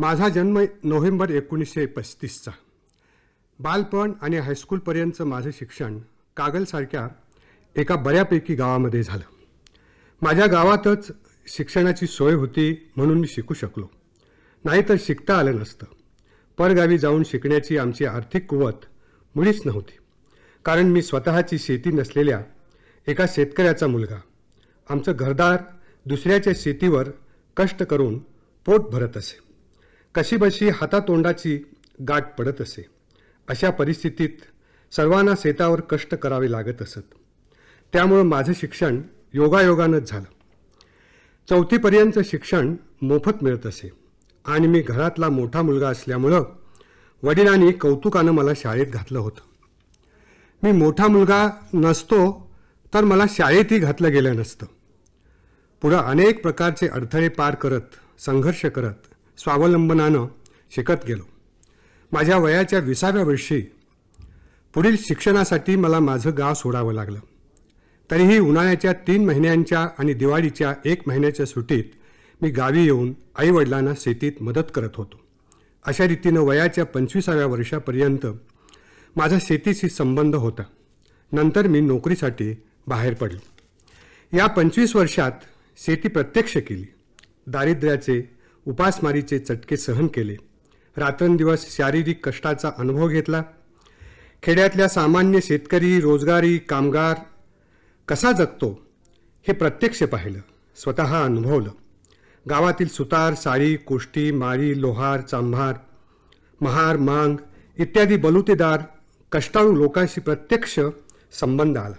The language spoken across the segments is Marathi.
माझा जन्म नोव्हेंबर एकोणीसशे पस्तीसचा बालपण आणि हायस्कूलपर्यंतचं माझं शिक्षण कागलसारख्या एका बऱ्यापैकी गावामध्ये झालं माझ्या गावातच शिक्षणाची सोय होती म्हणून मी शिकू शकलो नाहीतर शिकता आलं नसतं परगावी जाऊन शिकण्याची आमची आर्थिक कुवत मुळीच नव्हती कारण मी स्वतःची शेती नसलेल्या एका शेतकऱ्याचा मुलगा आमचं घरदार दुसऱ्याच्या शेतीवर कष्ट करून पोट भरत असे कशीबशी हातातोंडाची गाठ पडत असे अशा परिस्थितीत सर्वांना शेतावर कष्ट करावे लागत असत त्यामुळं माझं शिक्षण योगायोगानंच झालं चौथीपर्यंतचं शिक्षण मोफत मिळत असे आणि मी घरातला मोठा मुलगा असल्यामुळं वडिलांनी कौतुकानं मला शाळेत घातलं होतं मी मोठा मुलगा नसतो तर मला शाळेतही घातलं गेलं नसतं पुढं अनेक प्रकारचे अडथळे पार करत संघर्ष करत स्वावलंबनानं शिकत गेलो माझ्या वयाच्या विसाव्या वर्षी पुढील शिक्षणासाठी मला माझं गाव सोडावं लागलं तरीही उन्हाळ्याच्या तीन महिन्यांच्या आणि दिवाळीच्या एक महिन्याच्या सुट्टीत मी गावी येऊन आईवडिलांना शेतीत मदत करत होतो अशा रीतीनं वयाच्या पंचवीसाव्या वर्षापर्यंत माझा शेतीशी संबंध होता नंतर मी नोकरीसाठी बाहेर पडलो या पंचवीस वर्षात शेती प्रत्यक्ष केली दारिद्र्याचे उपासमारीचे चटके सहन केले रात्रंदिवस शारीरिक कष्टाचा अनुभव घेतला खेड्यातल्या सामान्य शेतकरी रोजगारी कामगार कसा जगतो हे प्रत्यक्ष पाहिलं स्वत अनुभवलं गावातील सुतार साळी कोष्टी माळी लोहार चांभार महार मांग इत्यादी बलुतेदार कष्टाळू लोकांशी प्रत्यक्ष संबंध आला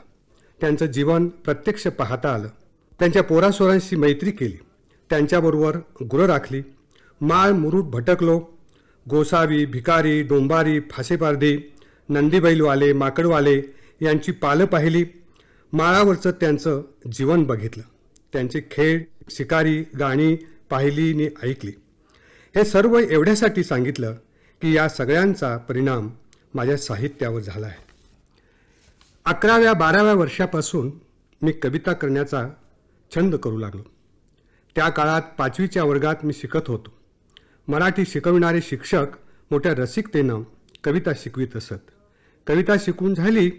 त्यांचं जीवन प्रत्यक्ष पाहता आलं त्यांच्या पोरासोरांशी मैत्री केली त्यांच्याबरोबर गुरं राखली माळ मुरुड भटकलो गोसावी भिकारी डोंबारी फासेपारदी नंदीबैलवाले माकडवाले यांची पालं पाहिली माळावरचं त्यांचं जीवन बघितलं त्यांचे खेळ शिकारी गाणी पाहिली आणि ऐकली हे सर्व एवढ्यासाठी सांगितलं की या सगळ्यांचा परिणाम माझ्या साहित्यावर झाला आहे अकराव्या बाराव्या वर्षापासून मी कविता करण्याचा छंद करू लागलो त्या काळात पाचवीच्या वर्गात मी शिकत होतो मराठी शिकविणारे शिक्षक मोठ्या रसिकतेनं कविता शिकवित असत कविता शिकून झाली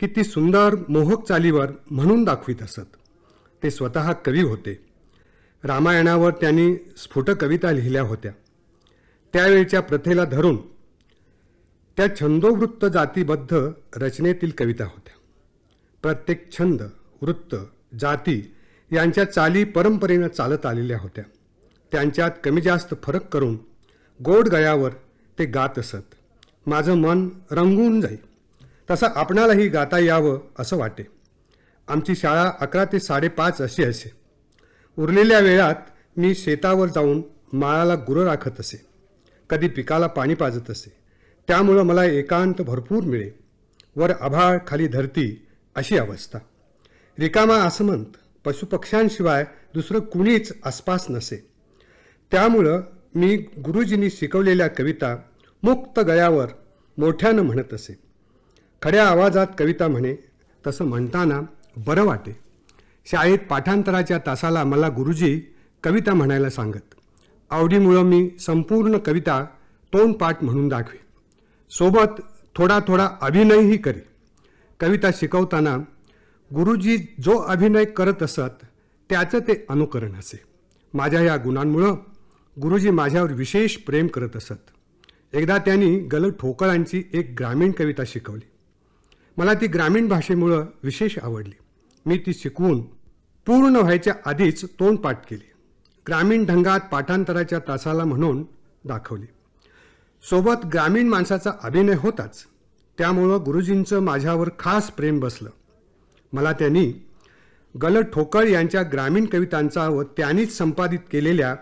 की ती सुंदर मोहक चालीवर म्हणून दाखवित असत ते स्वतः कवी होते रामायणावर त्यांनी स्फुट कविता लिहिल्या होत्या त्यावेळच्या प्रथेला धरून त्या छंदोवृत्त जातीबद्ध रचनेतील कविता होत्या प्रत्येक छंद वृत्त जाती यांच्या चाली परंपरेनं चालत आलेल्या होत्या त्यांच्यात कमी जास्त फरक करून गोड गळ्यावर ते गात असत माझं मन रंगून जाई तसं आपणालाही गाता यावं असं वाटे आमची शाळा अकरा ते साडेपाच अशी असे उरलेल्या वेळात मी शेतावर जाऊन माळाला गुरं राखत असे कधी पिकाला पाणी पाजत असे त्यामुळं मला एकांत भरपूर मिळे वर आभाळ खाली धरती अशी अवस्था रिकामा आसमंत पशुपक्ष्यांशिवाय दुसरं कुणीच आसपास नसे त्यामुळं मी गुरुजींनी शिकवलेल्या कविता मुक्त गळ्यावर मोठ्यानं म्हणत असे खड्या आवाजात कविता म्हणे तसं म्हणताना बरं वाटे शाळेत पाठांतराच्या तासाला मला गुरुजी कविता म्हणायला सांगत आवडीमुळं मी संपूर्ण कविता तोंडपाठ म्हणून दाखवे सोबत थोडा थोडा अभिनयही करे कविता शिकवताना गुरुजी जो अभिनय करत असत त्याचं ते अनुकरण असे माझ्या या गुणांमुळं गुरुजी माझ्यावर विशेष प्रेम करत असत एकदा त्यांनी गल ठोकळांची एक ग्रामीण कविता शिकवली मला ती ग्रामीण भाषेमुळं विशेष आवडली मी ती शिकवून पूर्ण व्हायच्या आधीच तोंडपाठ केली ग्रामीण ढंगात पाठांतराच्या तासाला म्हणून दाखवली सोबत ग्रामीण माणसाचा अभिनय होताच त्यामुळं गुरुजींचं माझ्यावर खास प्रेम बसलं मला त्यांनी गल ठोकळ यांच्या ग्रामीण कवितांचा व त्यांनीच संपादित केलेल्या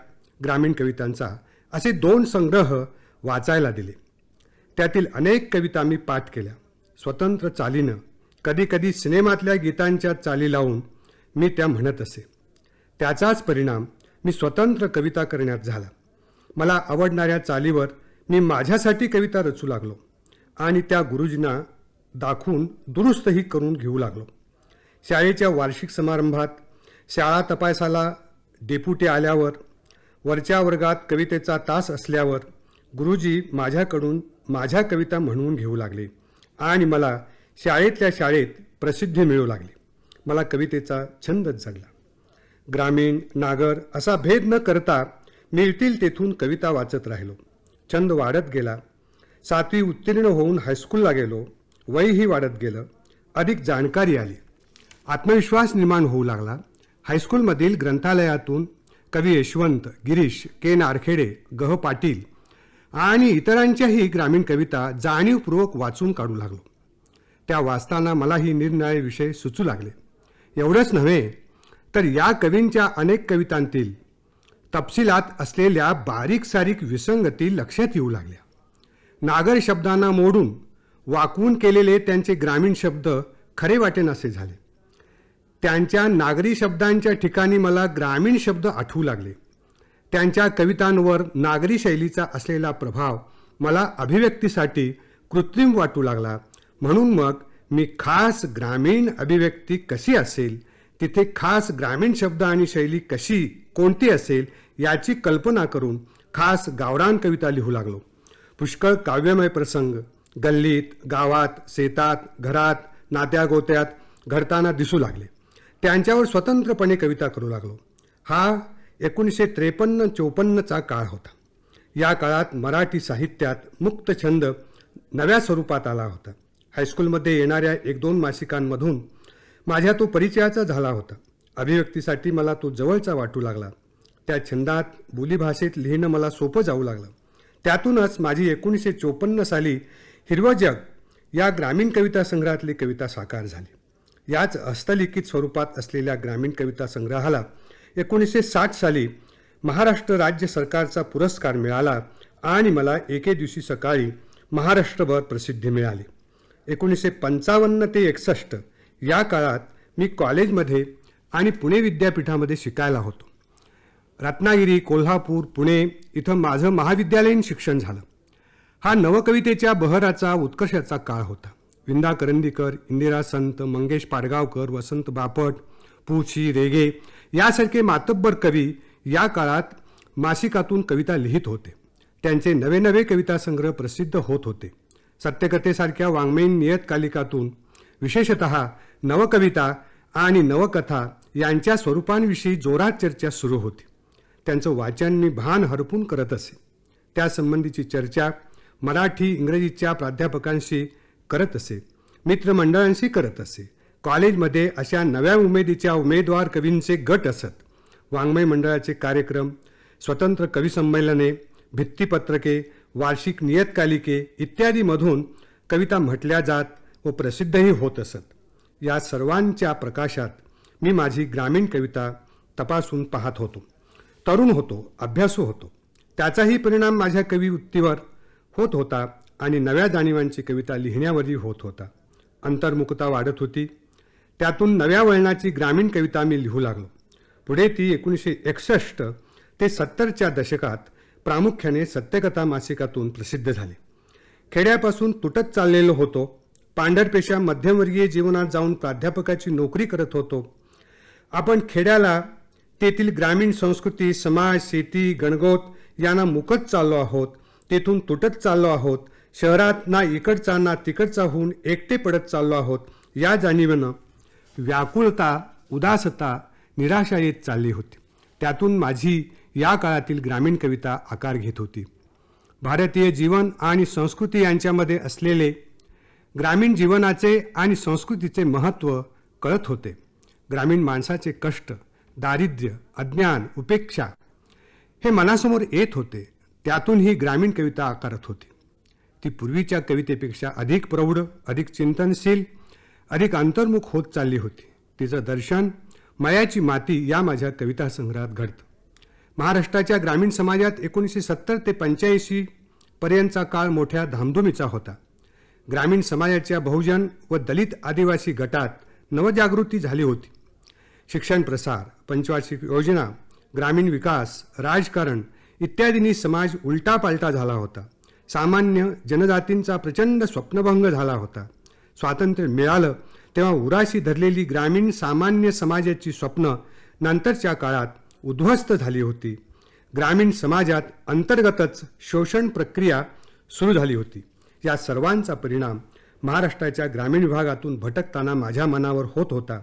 ग्रामीण कवितांचा असे दोन संग्रह वाचायला दिले त्यातील अनेक कविता मी पाठ केल्या स्वतंत्र चालीनं कधीकधी सिनेमातल्या गीतांच्या चाली लावून मी त्या म्हणत असे त्याचाच परिणाम मी स्वतंत्र कविता करण्यात झाला मला आवडणाऱ्या चालीवर मी माझ्यासाठी कविता रचू लागलो आणि त्या गुरुजींना दाखवून दुरुस्तही करून घेऊ लागलो शाळेच्या वार्षिक समारंभात शाळा तपासाला डेप्युटी आल्यावर वरच्या वर्गात कवितेचा तास असल्यावर गुरुजी माझ्याकडून माझ्या कविता म्हणून घेऊ लागले आणि मला शाळेतल्या शाळेत प्रसिद्धी मिळू लागली मला कवितेचा छंदच जगला ग्रामीण नागर असा भेद न करता मिळतील तेथून कविता वाचत राहिलो छंद वाढत गेला सातवी उत्तीर्ण होऊन हायस्कूलला गेलो वयही वाढत गेलं अधिक जाणकारी आली आत्मविश्वास निर्माण होऊ लागला हायस्कूलमधील ग्रंथालयातून कवी यशवंत गिरीश के नारखेडे गह पाटील आणि इतरांच्याही ग्रामीण कविता जाणीवपूर्वक वाचून काढू लागलो त्या वाचताना मलाही निरनिराळे विषय सुचू लागले एवढंच नव्हे तर या कवींच्या अनेक कवितांतील तपशिलात असलेल्या बारीक सारीक विसंगती लक्षात येऊ लागल्या नागर शब्दांना मोडून वाकवून केलेले त्यांचे ग्रामीण शब्द खरे वाटेन असे झाले त्यांच्या नागरी शब्दांच्या ठिकाणी मला ग्रामीण शब्द आठवू लागले त्यांच्या कवितांवर नागरी शैलीचा असलेला प्रभाव मला अभिव्यक्तीसाठी कृत्रिम वाटू लागला म्हणून मग मी खास ग्रामीण अभिव्यक्ती कशी असेल तिथे खास ग्रामीण शब्द आणि शैली कशी कोणती असेल याची कल्पना करून खास गावरान कविता लिहू लागलो पुष्कळ काव्यमय प्रसंग गल्लीत गावात शेतात घरात नात्यागोत्यात घडताना दिसू लागले त्यांच्यावर स्वतंत्रपणे कविता करू लागलो हा एकोणीसशे त्रेपन्न चौपन्नचा काळ होता या काळात मराठी साहित्यात मुक्त छंद नव्या स्वरूपात आला होता हायस्कूलमध्ये येणाऱ्या एक दोन मासिकांमधून माझ्या तो परिचयाचा झाला होता अभिव्यक्तीसाठी मला तो जवळचा वाटू लागला त्या छंदात बोलीभाषेत लिहिणं मला सोपं जाऊ लागलं त्यातूनच माझी एकोणीसशे चोपन्न साली हिरवं जग या ग्रामीण कविता संग्रहातली कविता साकार झाली याच हस्तलिखित स्वरूपात असलेल्या ग्रामीण कविता संग्रहाला एकोणीसशे साठ साली महाराष्ट्र राज्य सरकारचा पुरस्कार मिळाला आणि मला एके दिवशी सकाळी महाराष्ट्रभर प्रसिद्धी मिळाली एकोणीसशे पंचावन्न ते एकसष्ट या काळात मी कॉलेजमध्ये आणि पुणे विद्यापीठामध्ये शिकायला होतो रत्नागिरी कोल्हापूर पुणे इथं माझं महाविद्यालयीन शिक्षण झालं हा नवकवितेच्या बहराचा उत्कर्षाचा काळ होता विंदा करंदीकर इंदिरा संत मंगेश पाडगावकर वसंत बापट पु रेगे यासारखे मातब्बर कवी या काळात मासिकातून कविता लिहित होते त्यांचे नवे नवे कविता संग्रह प्रसिद्ध होत होते सत्यकथेसारख्या वाङ्मयीन नियतकालिकातून विशेषत नवकविता आणि नवकथा यांच्या स्वरूपांविषयी जोरात चर्चा सुरू होती त्यांचं वाचन मी भान हरपून करत असे त्यासंबंधीची चर्चा मराठी इंग्रजीच्या प्राध्यापकांशी करत असे मित्रमंडळांशी करत असे कॉलेजमध्ये अशा नव्या उमेदीच्या उमेदवार कवींचे गट असत वाङ्मय मंडळाचे कार्यक्रम स्वतंत्र कविसंमेलने भित्तीपत्रके वार्षिक नियतकालिके इत्यादीमधून कविता म्हटल्या जात व प्रसिद्धही होत असत या सर्वांच्या प्रकाशात मी माझी ग्रामीण कविता तपासून पाहत होतो तरुण होतो अभ्यासू होतो त्याचाही परिणाम माझ्या वृत्तीवर होत होता आणि नव्या जाणिवांची कविता लिहिण्यावरही होत होता अंतर्मुखता वाढत होती त्यातून नव्या वळणाची ग्रामीण कविता मी लिहू लागलो पुढे ती एकोणीसशे एकसष्ट ते सत्तरच्या दशकात प्रामुख्याने सत्यकथा मासिकातून प्रसिद्ध झाले खेड्यापासून तुटत चाललेलो होतो पांढरपेशा मध्यमवर्गीय जीवनात जाऊन प्राध्यापकाची नोकरी करत होतो आपण खेड्याला तेथील ग्रामीण संस्कृती समाज शेती गणगोत यांना मुकत चाललो आहोत तेथून तुटत चाललो आहोत शहरात ना इकडचा ना तिकडचा होऊन एकटे पडत चाललो आहोत या जाणीवेनं व्याकुळता उदासता निराशा येत चालली होती त्यातून माझी या काळातील ग्रामीण कविता आकार घेत होती भारतीय जीवन आणि संस्कृती यांच्यामध्ये असलेले ग्रामीण जीवनाचे आणि संस्कृतीचे महत्त्व कळत होते ग्रामीण माणसाचे कष्ट दारिद्र्य अज्ञान उपेक्षा हे मनासमोर येत होते त्यातून ही ग्रामीण कविता आकारत होती ती पूर्वीच्या कवितेपेक्षा अधिक प्रौढ अधिक चिंतनशील अधिक अंतर्मुख होत चालली होती तिचं दर्शन मयाची माती या माझ्या कविता संग्रहात घडतं महाराष्ट्राच्या ग्रामीण समाजात एकोणीसशे सत्तर ते पंच्याऐंशी पर्यंतचा काळ मोठ्या धामधुमीचा होता ग्रामीण समाजाच्या बहुजन व दलित आदिवासी गटात नवजागृती झाली होती शिक्षण प्रसार पंचवार्षिक योजना ग्रामीण विकास राजकारण इत्यादींनी समाज उलटापालटा झाला होता सामान्य जनजातींचा प्रचंड स्वप्नभंग झाला होता स्वातंत्र्य मिळालं तेव्हा उराशी धरलेली ग्रामीण सामान्य समाजाची स्वप्न नंतरच्या काळात उद्ध्वस्त झाली होती ग्रामीण समाजात अंतर्गतच शोषण प्रक्रिया सुरू झाली होती या सर्वांचा परिणाम महाराष्ट्राच्या ग्रामीण विभागातून भटकताना माझ्या मनावर होत होता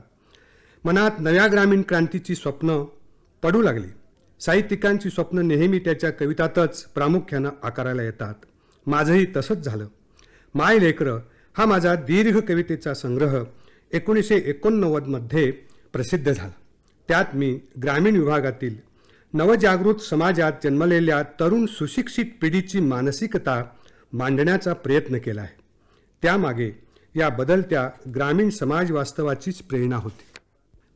मनात नव्या ग्रामीण क्रांतीची स्वप्न पडू लागली साहित्यिकांची स्वप्न नेहमी त्याच्या कवितातच प्रामुख्यानं आकाराला येतात माझंही तसंच झालं माय लेकरं हा माझा दीर्घ कवितेचा संग्रह एकोणीसशे एकोणनव्वदमध्ये प्रसिद्ध झाला त्यात मी ग्रामीण विभागातील नवजागृत समाजात जन्मलेल्या तरुण सुशिक्षित पिढीची मानसिकता मांडण्याचा प्रयत्न केला आहे त्यामागे या बदलत्या ग्रामीण समाज वास्तवाचीच प्रेरणा होती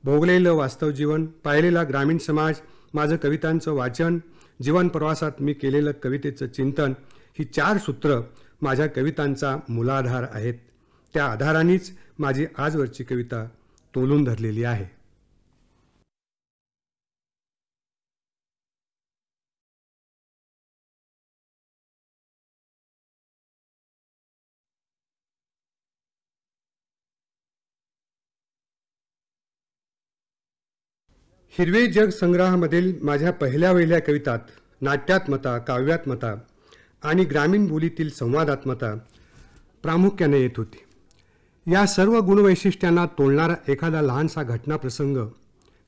भोगलेलं वास्तव जीवन पाहिलेला ग्रामीण समाज माझं कवितांचं वाचन जीवनप्रवासात मी केलेलं कवितेचं चिंतन ही चार सूत्र माझ्या कवितांचा मूलाधार आहेत त्या आधारानेच माझी आजवरची कविता तोलून धरलेली आहे हिरवे जग संग्रहामधील माझ्या पहिल्या वहिल्या कवितात नाट्यात्मता काव्यात्मता आणि ग्रामीण बोलीतील संवादात्मता प्रामुख्याने येत होती या सर्व गुणवैशिष्ट्यांना तोलणारा एखादा लहानसा घटनाप्रसंग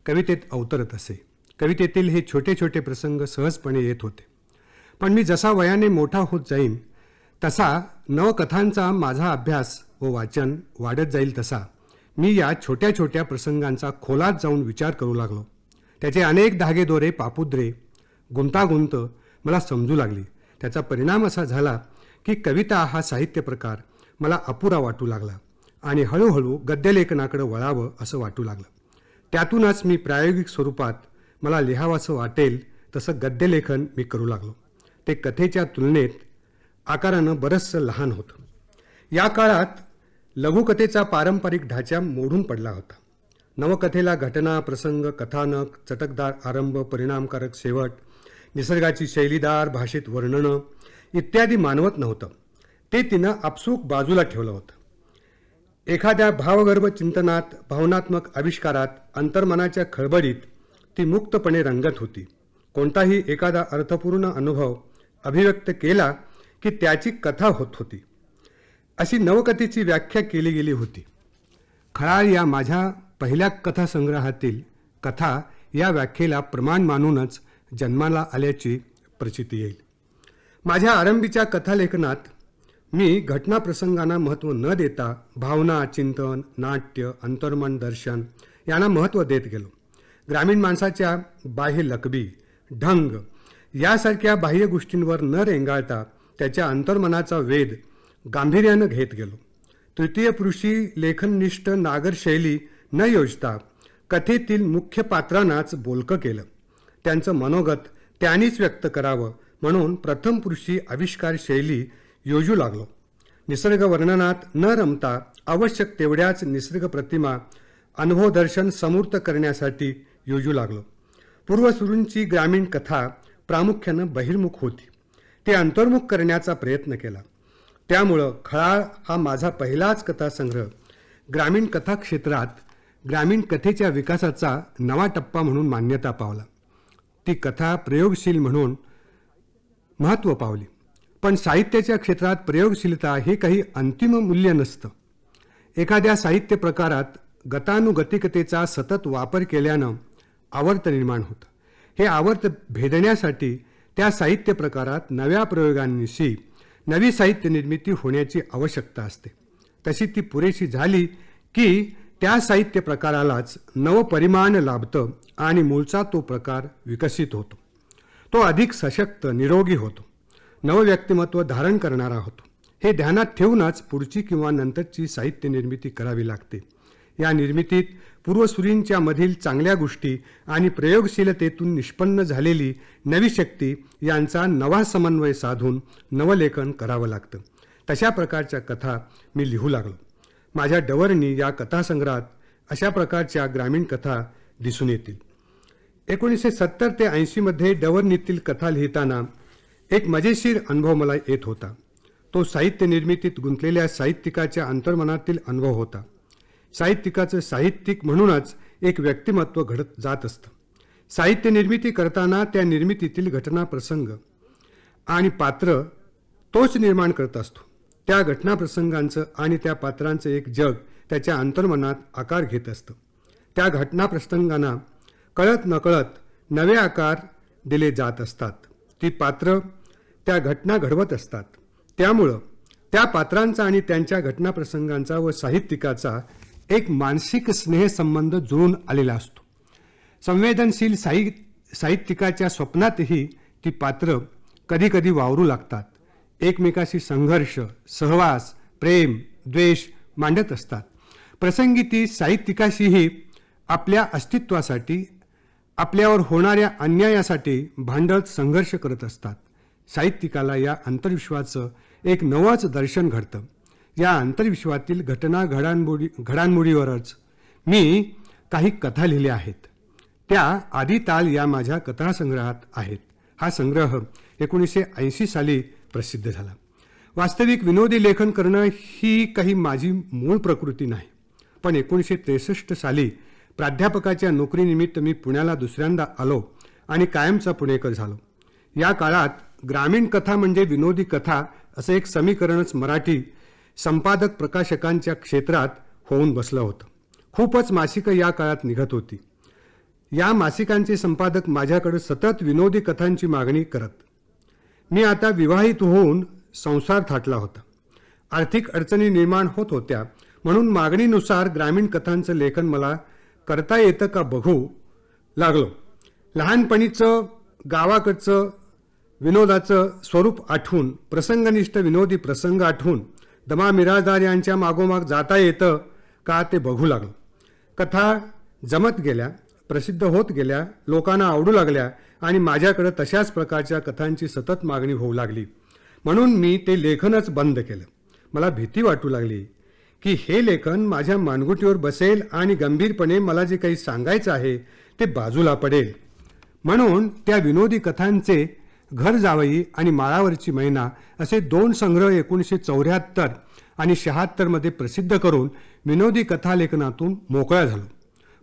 कवितेत अवतरत असे कवितेतील हे छोटे छोटे प्रसंग सहजपणे येत होते पण मी जसा वयाने मोठा होत जाईन तसा नवकथांचा माझा अभ्यास व वाचन वाढत जाईल तसा मी या छोट्या छोट्या प्रसंगांचा खोलात जाऊन विचार करू लागलो त्याचे अनेक धागेदोरे पापुद्रे गुंतागुंत मला समजू लागली त्याचा परिणाम असा झाला की कविता हा साहित्य प्रकार मला अपुरा वाटू लागला आणि हळूहळू गद्यलेखनाकडे वळावं असं वाटू लागलं त्यातूनच मी प्रायोगिक स्वरूपात मला लिहावंसं वाटेल तसं गद्यलेखन मी करू लागलो ते कथेच्या तुलनेत आकारानं बरंचसं लहान होतं या काळात लघुकथेचा पारंपरिक ढाचा मोडून पडला होता नवकथेला घटना प्रसंग कथानक चटकदार आरंभ परिणामकारक शेवट निसर्गाची शैलीदार भाषेत वर्णनं इत्यादी मानवत नव्हतं ते तिनं आपसूक बाजूला ठेवलं होतं एखाद्या भावगर्भ चिंतनात भावनात्मक आविष्कारात अंतर्मनाच्या खळबळीत ती मुक्तपणे रंगत होती कोणताही एखादा अर्थपूर्ण अनुभव अभिव्यक्त केला की त्याची कथा होत होती अशी नवकथेची व्याख्या केली गेली होती खळाळ या माझ्या पहिल्या कथासंग्रहातील कथा या व्याख्येला प्रमाण मानूनच जन्माला आल्याची प्रचिती येईल माझ्या आरंभीच्या कथालेखनात मी घटनाप्रसंगांना महत्त्व न देता भावना चिंतन नाट्य अंतर्मन दर्शन यांना महत्त्व देत गेलो ग्रामीण माणसाच्या बाह्य लकबी ढंग यासारख्या बाह्य गोष्टींवर न रेंगाळता त्याच्या अंतर्मनाचा वेध गांभीर्यानं घेत गेलो तृतीय पुरुषी लेखननिष्ठ नागरशैली न योजता कथेतील मुख्य पात्रांनाच बोलकं केलं त्यांचं मनोगत त्यांनीच व्यक्त करावं म्हणून प्रथम पुरुषी आविष्कार शैली योजू लागलो निसर्ग वर्णनात न रमता आवश्यक तेवढ्याच निसर्ग प्रतिमा अनुभवदर्शन समूर्त करण्यासाठी योजू लागलो पूर्वसुरूंची ग्रामीण कथा प्रामुख्यानं बहिर्मुख होती ते अंतर्मुख करण्याचा प्रयत्न केला त्यामुळं खळाळ हा माझा पहिलाच कथासंग्रह ग्रामीण कथा क्षेत्रात ग्रामीण कथेच्या विकासाचा नवा टप्पा म्हणून मान्यता पावला ती कथा प्रयोगशील म्हणून महत्त्व पावली पण साहित्याच्या क्षेत्रात प्रयोगशीलता हे काही अंतिम मूल्य नसतं एखाद्या साहित्य प्रकारात गतानुगतिकतेचा सतत वापर केल्यानं आवर्त निर्माण होतं हे आवर्त भेदण्यासाठी त्या साहित्य प्रकारात नव्या प्रयोगांशी नवी साहित्य निर्मिती होण्याची आवश्यकता असते तशी ती पुरेशी झाली की त्या साहित्य प्रकारालाच नवपरिमाण लाभतं आणि मूळचा तो प्रकार विकसित होतो तो अधिक सशक्त निरोगी होतो नवव्यक्तिमत्व धारण करणारा होतो हे ध्यानात ठेवूनच पुढची किंवा नंतरची साहित्य निर्मिती करावी लागते या निर्मितीत पूर्वसुरींच्या मधील चांगल्या गोष्टी आणि प्रयोगशीलतेतून निष्पन्न झालेली नवी शक्ती यांचा नवा समन्वय साधून नवलेखन करावं लागतं तशा प्रकारच्या कथा मी लिहू लागलो माझ्या डवरणी या कथासंग्रहात अशा प्रकारच्या ग्रामीण कथा दिसून येतील एकोणीसशे सत्तर ते ऐंशीमध्ये डवरणीतील कथा लिहिताना एक मजेशीर अनुभव मला येत होता तो साहित्य निर्मितीत गुंतलेल्या साहित्यिकाच्या अंतर्मनातील अनुभव होता साहित्यिकाचं साहित्यिक म्हणूनच एक व्यक्तिमत्व घडत जात असतं साहित्य निर्मिती करताना त्या निर्मितीतील घटना प्रसंग आणि पात्र तोच निर्माण करत असतो त्या घटनाप्रसंगांचं आणि त्या पात्रांचं एक जग त्याच्या अंतर्मनात आकार घेत असतं त्या घटनाप्रसंगांना कळत नकळत नवे आकार दिले जात असतात ती पात्र त्या घटना घडवत असतात त्यामुळं त्या पात्रांचा आणि त्यांच्या घटनाप्रसंगांचा व साहित्यिकाचा एक मानसिक स्नेहसंबंध जुळून आलेला असतो संवेदनशील साहि साहित्यिकाच्या स्वप्नातही ती पात्र कधीकधी वावरू लागतात एकमेकाशी संघर्ष सहवास प्रेम द्वेष मांडत असतात प्रसंगी ती साहित्यिकाशीही आपल्या अस्तित्वासाठी आपल्यावर होणाऱ्या अन्यायासाठी भांडत संघर्ष करत असतात साहित्यिकाला या आंतरविश्वाचं एक नवंच दर्शन घडतं या आंतरविश्वातील घटना घडामोडी घडामोडीवरच मी काही कथा लिहिल्या आहेत त्या आदिताल या माझ्या कथासंग्रहात आहेत हा संग्रह एकोणीसशे ऐंशी साली प्रसिद्ध झाला वास्तविक विनोदी लेखन करणं ही काही माझी मूळ प्रकृती नाही पण एकोणीसशे त्रेसष्ट साली प्राध्यापकाच्या नोकरीनिमित्त मी पुण्याला दुसऱ्यांदा आलो आणि कायमचा पुणेकर झालो या काळात ग्रामीण कथा म्हणजे विनोदी कथा असं एक समीकरणच मराठी संपादक प्रकाशकांच्या क्षेत्रात होऊन बसलं होतं खूपच मासिकं या काळात निघत होती या मासिकांचे संपादक माझ्याकडे सतत विनोदी कथांची मागणी करत मी आता विवाहित होऊन संसार थाटला होता आर्थिक अडचणी निर्माण होत होत्या म्हणून मागणीनुसार ग्रामीण कथांचं लेखन मला करता येतं का बघू लागलो लहानपणीचं गावाकडचं विनोदाचं स्वरूप आठवून प्रसंगनिष्ठ विनोदी प्रसंग आठवून दमा मिराजदार यांच्या मागोमाग जाता येतं का ते बघू लागलो कथा जमत गेल्या प्रसिद्ध होत गेल्या लोकांना आवडू लागल्या आणि माझ्याकडे तशाच प्रकारच्या कथांची सतत मागणी होऊ लागली म्हणून मी ते लेखनच बंद केलं मला भीती वाटू लागली की हे लेखन माझ्या मानगुटीवर बसेल आणि गंभीरपणे मला जे काही सांगायचं आहे ते बाजूला पडेल म्हणून त्या विनोदी कथांचे घर जावई आणि माळावरची मैना असे दोन संग्रह एकोणीसशे चौऱ्याहत्तर आणि शहात्तरमध्ये प्रसिद्ध करून विनोदी कथालेखनातून मोकळा झालो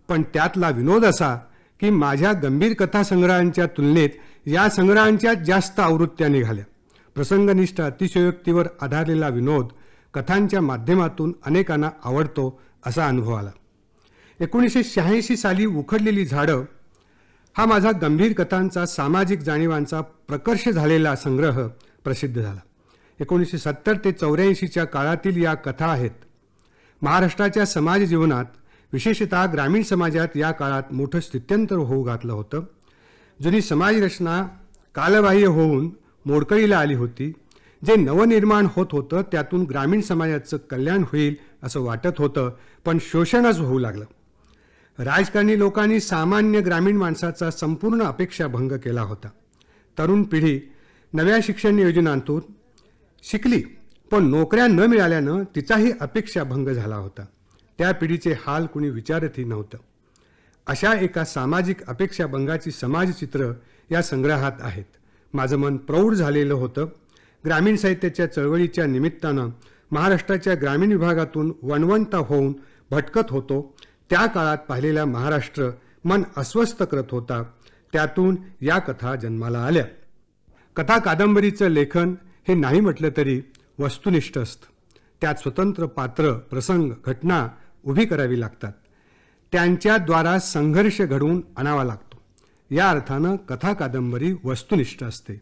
पण त्यातला विनोद असा की माझ्या गंभीर कथासंग्रहांच्या तुलनेत या संग्रहांच्या जास्त आवृत्त्या निघाल्या प्रसंगनिष्ठ अतिशयोक्तीवर आधारलेला विनोद कथांच्या माध्यमातून अनेकांना आवडतो असा अनुभव आला एकोणीसशे शहाऐंशी साली उखडलेली झाडं हा माझा गंभीर कथांचा सामाजिक जाणीवांचा प्रकर्ष झालेला संग्रह प्रसिद्ध झाला एकोणीसशे सत्तर ते चौऱ्याऐंशीच्या काळातील या कथा आहेत महाराष्ट्राच्या समाजजीवनात विशेषतः ग्रामीण समाजात या काळात मोठं स्थित्यंतर होऊ घातलं होतं जुनी समाजरचना कालबाह्य होऊन मोडकळीला आली होती जे नवनिर्माण होत होतं त्यातून ग्रामीण समाजाचं कल्याण होईल असं वाटत होतं पण शोषणच होऊ लागलं राजकारणी लोकांनी सामान्य ग्रामीण माणसाचा संपूर्ण अपेक्षाभंग केला होता तरुण पिढी नव्या शिक्षण योजनांतून शिकली पण नोकऱ्या न मिळाल्यानं तिचाही अपेक्षाभंग झाला होता त्या पिढीचे हाल कुणी विचारतही नव्हतं अशा एका सामाजिक अपेक्षाभंगाची समाजचित्र या संग्रहात आहेत माझं मन प्रौढ झालेलं होतं ग्रामीण साहित्याच्या चळवळीच्या निमित्तानं महाराष्ट्राच्या ग्रामीण विभागातून वणवंता होऊन भटकत होतो त्या काळात पाहिलेला महाराष्ट्र मन अस्वस्थ करत होता त्यातून या कथा जन्माला आल्या कथा कादंबरीचं लेखन हे नाही म्हटलं तरी वस्तुनिष्ठ असतं त्यात स्वतंत्र पात्र प्रसंग घटना उभी करावी लागतात त्यांच्याद्वारा संघर्ष घडवून आणावा लागतो या अर्थानं कथा कादंबरी वस्तुनिष्ठ असते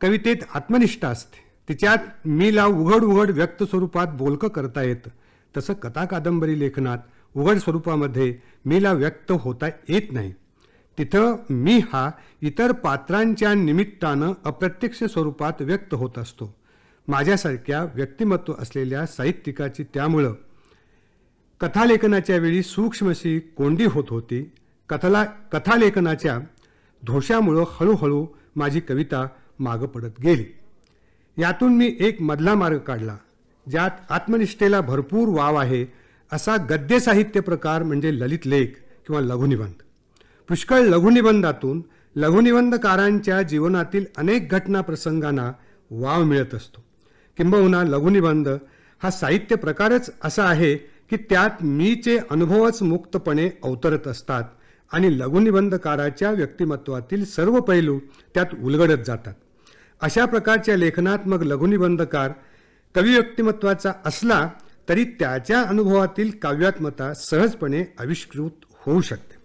कवितेत आत्मनिष्ठ असते तिच्यात मीला उघड उघड व्यक्त स्वरूपात बोलकं करता येतं तसं कथा कादंबरी लेखनात उघड स्वरूपामध्ये मीला व्यक्त होता येत नाही तिथं मी हा इतर पात्रांच्या निमित्तानं अप्रत्यक्ष स्वरूपात व्यक्त होत असतो माझ्यासारख्या व्यक्तिमत्व असलेल्या साहित्यिकाची त्यामुळं कथालेखनाच्या वेळी सूक्ष्मशी कोंडी होत होती कथाला कथालेखनाच्या धोशामुळं हळूहळू माझी कविता मागं पडत गेली यातून मी एक मधला मार्ग काढला ज्यात आत्मनिष्ठेला भरपूर वाव आहे असा गद्य साहित्य प्रकार म्हणजे ललित लेख किंवा लघुनिबंध पुष्कळ लघुनिबंधातून लघुनिबंधकारांच्या जीवनातील अनेक घटना प्रसंगांना वाव मिळत असतो किंबहुना लघुनिबंध हा साहित्य प्रकारच असा आहे की त्यात मीचे अनुभवच मुक्तपणे अवतरत असतात आणि लघुनिबंधकाराच्या व्यक्तिमत्वातील सर्व पैलू त्यात उलगडत जातात अशा प्रकारच्या लेखनात्मक लघुनिबंधकार कवी व्यक्तिमत्वाचा असला तरी त्याच्या अनुभवातील काव्यात्मता सहजपणे आविष्कृत होऊ शकते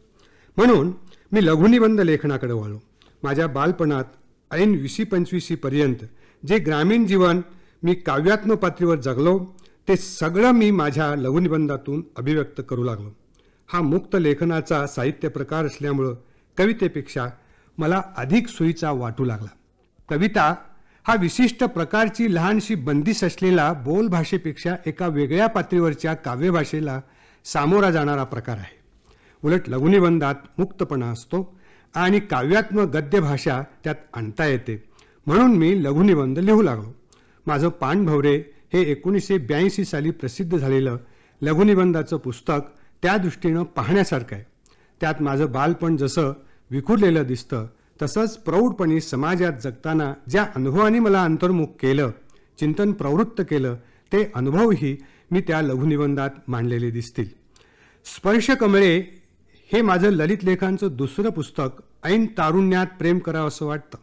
म्हणून मी लघुनिबंध लेखनाकडे वळलो माझ्या बालपणात ऐन विशी पर्यंत जे ग्रामीण जीवन मी काव्यात्म पातळीवर जगलो ते सगळं मी माझ्या लघुनिबंधातून अभिव्यक्त करू लागलो हा मुक्त लेखनाचा साहित्य प्रकार असल्यामुळं कवितेपेक्षा मला अधिक सोयीचा वाटू लागला कविता हा विशिष्ट प्रकारची लहानशी बंदिश असलेला बोलभाषेपेक्षा एका वेगळ्या पातळीवरच्या काव्यभाषेला सामोरा जाणारा प्रकार आहे उलट लघुनिबंधात मुक्तपणा असतो आणि काव्यात्म गद्य भाषा त्यात आणता येते म्हणून मी लघुनिबंध लिहू लागलो माझं पाणभवरे हे एकोणीसशे ब्याऐंशी साली प्रसिद्ध झालेलं लघुनिबंधाचं पुस्तक त्या दृष्टीनं पाहण्यासारखं आहे त्यात माझं बालपण जसं विखुरलेलं दिसतं तसंच प्रौढपणी समाजात जगताना ज्या अनुभवाने मला अंतर्मुख केलं चिंतन प्रवृत्त केलं ते अनुभवही मी त्या लघुनिबंधात मांडलेले दिसतील स्पर्श कमळे हे माझं ललित लेखांचं दुसरं पुस्तक ऐन तारुण्यात प्रेम करावं असं वाटतं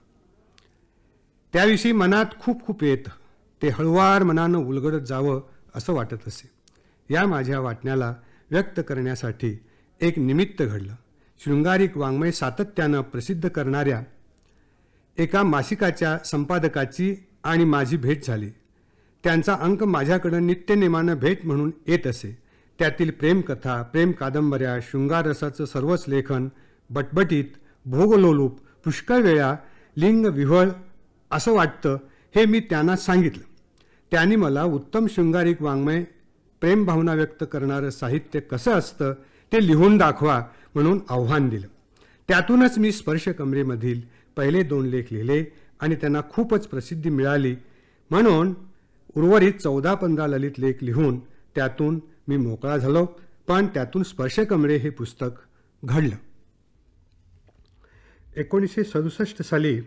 त्याविषयी मनात खूप खूप येतं ते हळुवार मनानं उलगडत जावं असं वाटत असे या माझ्या वाटण्याला व्यक्त करण्यासाठी एक निमित्त घडलं शृंगारिक वाङ्मय सातत्यानं प्रसिद्ध करणाऱ्या एका मासिकाच्या संपादकाची आणि माझी भेट झाली त्यांचा अंक माझ्याकडं नित्यनेमानं भेट म्हणून येत असे त्यातील प्रेमकथा प्रेम कादंबऱ्या शृंगारसाचं सर्वच लेखन बटबटीत भोगलोलूप पुष्कळ वेळा लिंग विहळ असं वाटतं हे मी त्यांना सांगितलं त्यांनी मला उत्तम शृंगारिक वाङ्मय प्रेमभावना व्यक्त करणारं साहित्य कसं असतं ते लिहून दाखवा म्हणून आव्हान दिलं त्यातूनच मी स्पर्श कमरेमधील पहिले दोन लेख लिहिले आणि त्यांना खूपच प्रसिद्धी मिळाली म्हणून उर्वरित चौदा पंधरा ललित लेख लिहून त्यातून मी मोकळा झालो पण त्यातून स्पर्श कमरे हे पुस्तक घडलं एकोणीसशे सदुसष्ट साली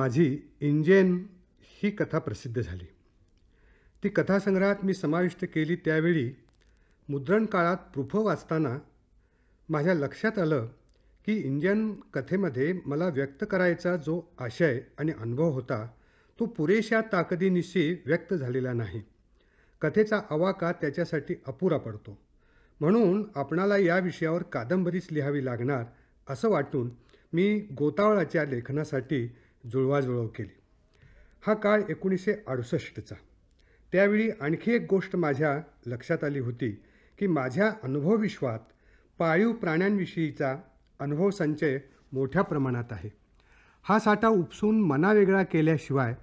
माझी इंजेन ही कथा प्रसिद्ध झाली ती कथासंग्रहात मी समाविष्ट केली त्यावेळी मुद्रण काळात प्रुफ वाचताना माझ्या लक्षात आलं की इंडियन कथेमध्ये मला व्यक्त करायचा जो आशय आणि अनुभव होता तो पुरेशा ताकदीनिशी व्यक्त झालेला नाही कथेचा अवाका त्याच्यासाठी अपुरा पडतो म्हणून आपणाला या विषयावर कादंबरीच लिहावी लागणार असं वाटून मी गोतावळाच्या लेखनासाठी जुळवाजुळव केली हा काळ एकोणीसशे अडुसष्टचा त्यावेळी आणखी एक गोष्ट माझ्या लक्षात आली होती की माझ्या अनुभवविश्वात पाळीव प्राण्यांविषयीचा अनुभव संचय मोठ्या प्रमाणात आहे हा साठा उपसून मनावेगळा केल्याशिवाय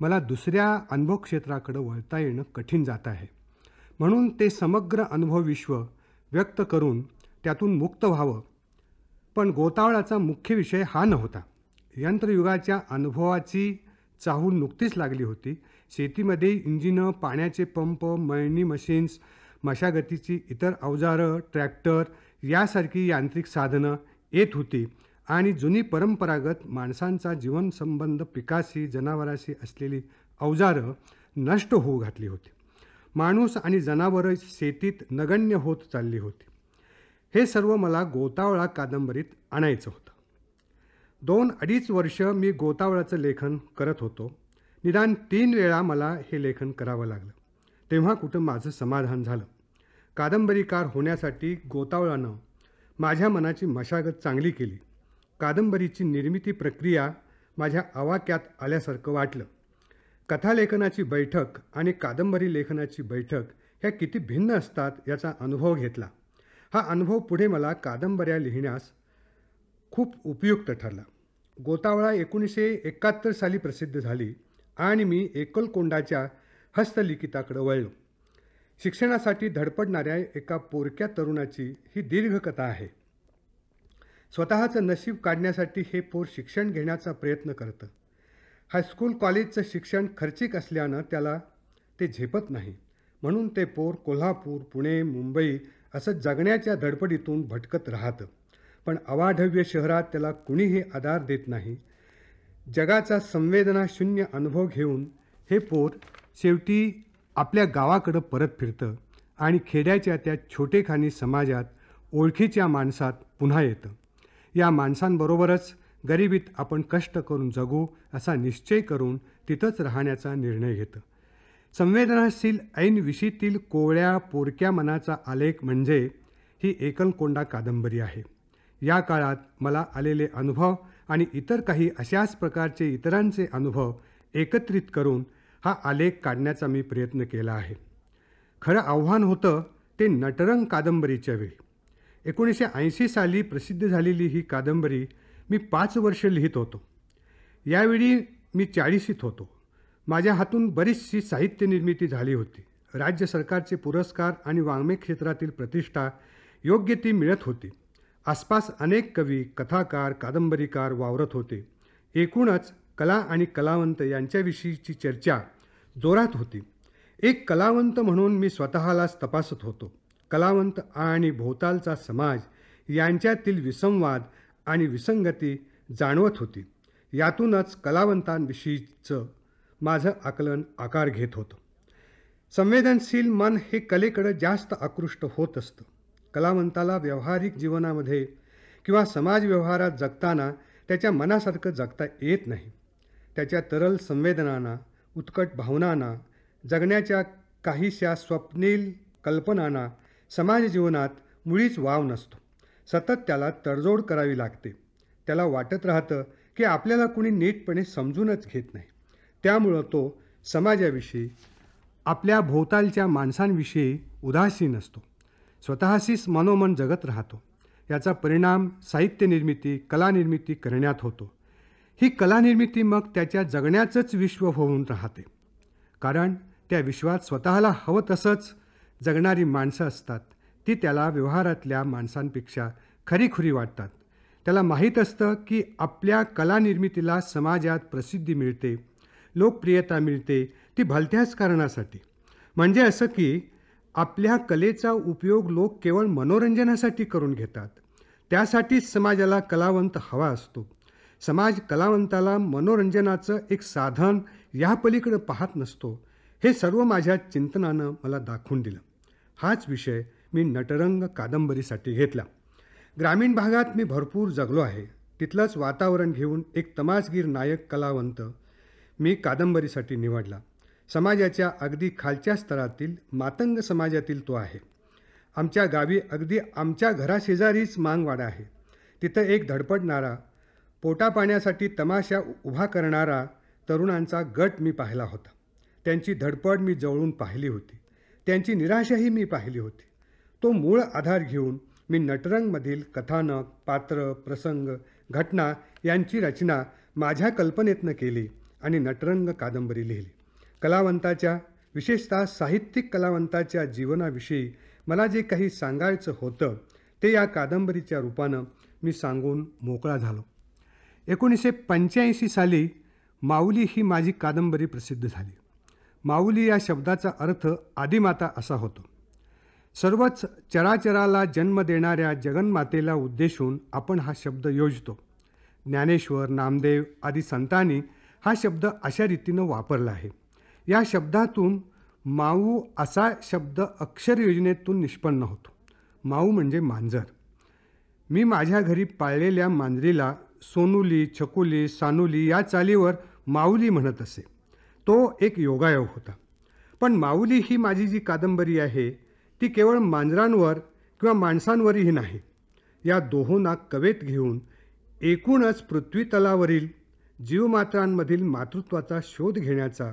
मला दुसऱ्या अनुभव क्षेत्राकडे वळता येणं कठीण जात आहे म्हणून ते समग्र अनुभव विश्व व्यक्त करून त्यातून मुक्त व्हावं पण गोतावळाचा मुख्य विषय हा नव्हता यंत्रयुगाच्या अनुभवाची चाहूल नुकतीच लागली होती शेतीमध्ये इंजिनं पाण्याचे पंप मळणी मशीन्स मशागतीची इतर अवजारं ट्रॅक्टर यासारखी यांत्रिक साधनं येत होती आणि जुनी परंपरागत माणसांचा जीवनसंबंध पिकाशी जनावराशी असलेली अवजारं नष्ट होऊ घातली होती माणूस आणि जनावरं शेतीत नगण्य होत चालली होती हे सर्व मला गोतावळा कादंबरीत आणायचं होतं दोन अडीच वर्ष मी गोतावळाचं लेखन करत होतो निदान तीन वेळा मला हे लेखन करावं लागलं तेव्हा कुठं माझं समाधान झालं कादंबरीकार होण्यासाठी गोतावळानं माझ्या मनाची मशागत चांगली केली कादंबरीची निर्मिती प्रक्रिया माझ्या आवाक्यात आल्यासारखं वाटलं कथालेखनाची बैठक आणि कादंबरी लेखनाची बैठक ह्या किती भिन्न असतात याचा अनुभव घेतला हा अनुभव पुढे मला कादंबऱ्या लिहिण्यास खूप उपयुक्त ठरला गोतावळा एकोणीसशे एकाहत्तर साली प्रसिद्ध झाली आणि मी एकलकोंडाच्या हस्तलिखिताकडे वळलो शिक्षणासाठी धडपडणाऱ्या एका पोरक्या तरुणाची ही दीर्घकथा आहे स्वतःचं नशीब काढण्यासाठी हे पोर शिक्षण घेण्याचा प्रयत्न करतं हायस्कूल कॉलेजचं शिक्षण खर्चिक असल्यानं त्याला ते झेपत नाही म्हणून ते पोर कोल्हापूर पुणे मुंबई असं जगण्याच्या धडपडीतून भटकत राहतं पण अवाढव्य शहरात त्याला कुणीही आधार देत नाही जगाचा संवेदनाशून्य अनुभव घेऊन हे पोर शेवटी आपल्या गावाकडं परत फिरतं आणि खेड्याच्या त्या छोटेखानी समाजात ओळखीच्या माणसात पुन्हा येतं या माणसांबरोबरच गरिबीत आपण कष्ट करून जगू असा निश्चय करून तिथंच राहण्याचा निर्णय घेतं संवेदनाशील ऐनविषयीतील कोवळ्या पोरक्या मनाचा आलेख म्हणजे ही एकलकोंडा कादंबरी आहे या काळात मला आलेले अनुभव आणि इतर काही अशाच प्रकारचे इतरांचे अनुभव एकत्रित करून हा आलेख काढण्याचा मी प्रयत्न केला आहे खरं आव्हान होतं ते नटरंग कादंबरीच्या वेळी एकोणीसशे ऐंशी साली प्रसिद्ध झालेली ही कादंबरी मी पाच वर्ष लिहित होतो यावेळी मी चाळीसीत होतो माझ्या हातून बरीचशी साहित्य निर्मिती झाली होती राज्य सरकारचे पुरस्कार आणि वाङ्मय क्षेत्रातील प्रतिष्ठा योग्य ती मिळत होती आसपास अनेक कवी कथाकार कादंबरीकार वावरत होते एकूणच कला आणि कलावंत यांच्याविषयीची चर्चा जोरात होती एक कलावंत म्हणून मी स्वतःलाच तपासत होतो कलावंत आणि भोवतालचा समाज यांच्यातील विसंवाद आणि विसंगती जाणवत होती यातूनच कलावंतांविषयीचं माझं आकलन आकार घेत होतं संवेदनशील मन हे कलेकडं जास्त आकृष्ट होत असतं कलावंताला व्यावहारिक जीवनामध्ये किंवा समाज व्यवहारात जगताना त्याच्या मनासारखं जगता येत नाही त्याच्या तरल संवेदनांना उत्कट भावनांना जगण्याच्या काहीशा स्वप्नील कल्पनांना समाज जीवनात मुळीच वाव नसतो सतत त्याला तडजोड करावी लागते त्याला वाटत राहतं की आपल्याला कुणी नीटपणे समजूनच घेत नाही त्यामुळं तो समाजाविषयी आपल्या भोवतालच्या माणसांविषयी उदासीन असतो स्वतःशीच मनोमन जगत राहतो याचा परिणाम साहित्य निर्मिती निर्मिती करण्यात होतो ही कला निर्मिती मग त्याच्या जगण्याचंच विश्व होऊन राहते कारण त्या विश्वात स्वतःला हवं तसंच जगणारी माणसं असतात ती त्याला व्यवहारातल्या माणसांपेक्षा खरीखुरी वाटतात त्याला माहीत असतं की आपल्या कला निर्मितीला समाजात प्रसिद्धी मिळते लोकप्रियता मिळते ती भलत्याच कारणासाठी म्हणजे असं की आपल्या कलेचा उपयोग लोक केवळ मनोरंजनासाठी करून घेतात त्यासाठीच समाजाला कलावंत हवा असतो समाज कलावंताला मनोरंजनाचं एक साधन या पलीकडे पाहत नसतो हे सर्व माझ्या चिंतनानं मला दाखवून दिलं हाच विषय मी नटरंग कादंबरीसाठी घेतला ग्रामीण भागात मी भरपूर जगलो आहे तिथलंच वातावरण घेऊन एक तमासगीर नायक कलावंत मी कादंबरीसाठी निवडला समाजाच्या अगदी खालच्या स्तरातील मातंग समाजातील तो आहे आमच्या गावी अगदी आमच्या घराशेजारीच मांगवाडा आहे तिथं एक धडपडणारा पोटापाण्यासाठी तमाशा उभा करणारा तरुणांचा गट मी पाहिला होता त्यांची धडपड मी जवळून पाहिली होती त्यांची निराशाही मी पाहिली होती तो मूळ आधार घेऊन मी नटरंगमधील कथानक पात्र प्रसंग घटना यांची रचना माझ्या कल्पनेतनं केली आणि नटरंग कादंबरी लिहिली कलावंताच्या विशेषतः साहित्यिक कलावंताच्या जीवनाविषयी मला जे काही सांगायचं होतं ते या कादंबरीच्या रूपानं मी सांगून मोकळा झालो एकोणीसशे पंच्याऐंशी साली माऊली ही माझी कादंबरी प्रसिद्ध झाली माऊली या शब्दाचा अर्थ आदिमाता असा होतो सर्वच चराचराला जन्म देणाऱ्या जगन्मातेला उद्देशून आपण हा शब्द योजतो ज्ञानेश्वर नामदेव आदी संतांनी हा शब्द अशा रीतीनं वापरला आहे या शब्दातून माऊ असा शब्द अक्षर योजनेतून निष्पन्न होतो माऊ म्हणजे मांजर मी माझ्या घरी पाळलेल्या मांजरीला सोनुली छकुली सानुली या चालीवर माऊली म्हणत असे तो एक योगायोग होता पण माऊली ही माझी जी कादंबरी आहे ती केवळ मांजरांवर किंवा माणसांवरही नाही या दोहोंना कवेत घेऊन एकूणच पृथ्वीतलावरील जीवमात्रांमधील मातृत्वाचा शोध घेण्याचा